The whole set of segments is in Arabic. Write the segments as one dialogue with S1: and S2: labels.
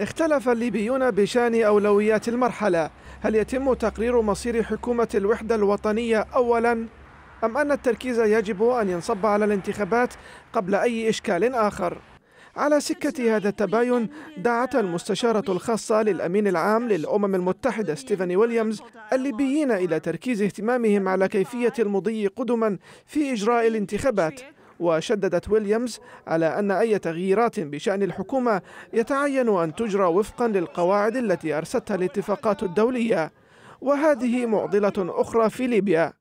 S1: اختلف الليبيون بشان أولويات المرحلة هل يتم تقرير مصير حكومة الوحدة الوطنية أولا أم أن التركيز يجب أن ينصب على الانتخابات قبل أي إشكال آخر على سكة هذا التباين دعت المستشارة الخاصة للأمين العام للأمم المتحدة ستيفاني ويليامز الليبيين إلى تركيز اهتمامهم على كيفية المضي قدما في إجراء الانتخابات وشددت ويليامز على أن أي تغييرات بشأن الحكومة يتعين أن تجرى وفقا للقواعد التي أرستها الاتفاقات الدولية وهذه معضلة أخرى في ليبيا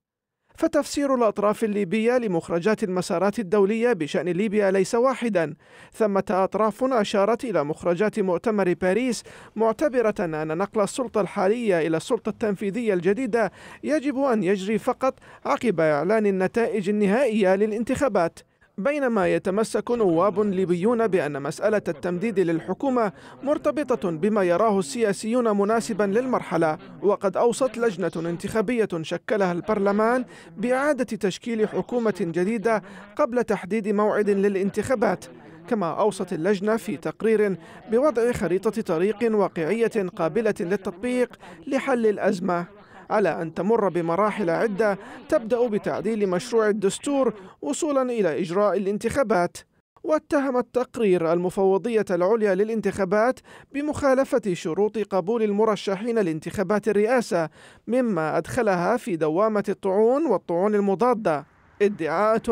S1: فتفسير الأطراف الليبية لمخرجات المسارات الدولية بشأن ليبيا ليس واحدا ثمة أطراف أشارت إلى مخرجات مؤتمر باريس معتبرة أن نقل السلطة الحالية إلى السلطة التنفيذية الجديدة يجب أن يجري فقط عقب إعلان النتائج النهائية للانتخابات بينما يتمسك نواب ليبيون بأن مسألة التمديد للحكومة مرتبطة بما يراه السياسيون مناسبا للمرحلة وقد أوصت لجنة انتخابية شكلها البرلمان بإعادة تشكيل حكومة جديدة قبل تحديد موعد للانتخابات كما أوصت اللجنة في تقرير بوضع خريطة طريق واقعية قابلة للتطبيق لحل الأزمة على أن تمر بمراحل عدة تبدأ بتعديل مشروع الدستور وصولا إلى إجراء الانتخابات واتهم التقرير المفوضية العليا للانتخابات بمخالفة شروط قبول المرشحين لانتخابات الرئاسة مما أدخلها في دوامة الطعون والطعون المضادة ادعاءات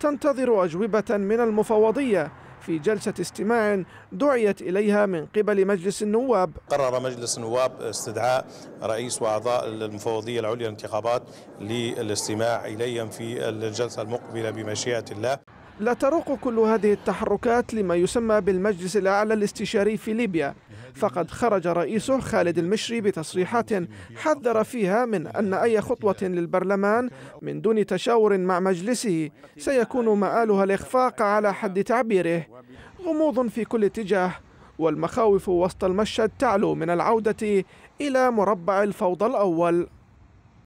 S1: تنتظر أجوبة من المفوضية في جلسة استماع دعيت إليها من قبل مجلس النواب
S2: قرر مجلس النواب استدعاء رئيس وأعضاء المفوضية العليا للانتخابات للاستماع إليهم في الجلسة المقبلة بمشيئة الله
S1: لا تروق كل هذه التحركات لما يسمى بالمجلس الأعلى الاستشاري في ليبيا فقد خرج رئيسه خالد المشري بتصريحات حذر فيها من أن أي خطوة للبرلمان من دون تشاور مع مجلسه سيكون مآلها الإخفاق على حد تعبيره غموض في كل اتجاه والمخاوف وسط المشهد تعلو من العودة إلى مربع الفوضى الأول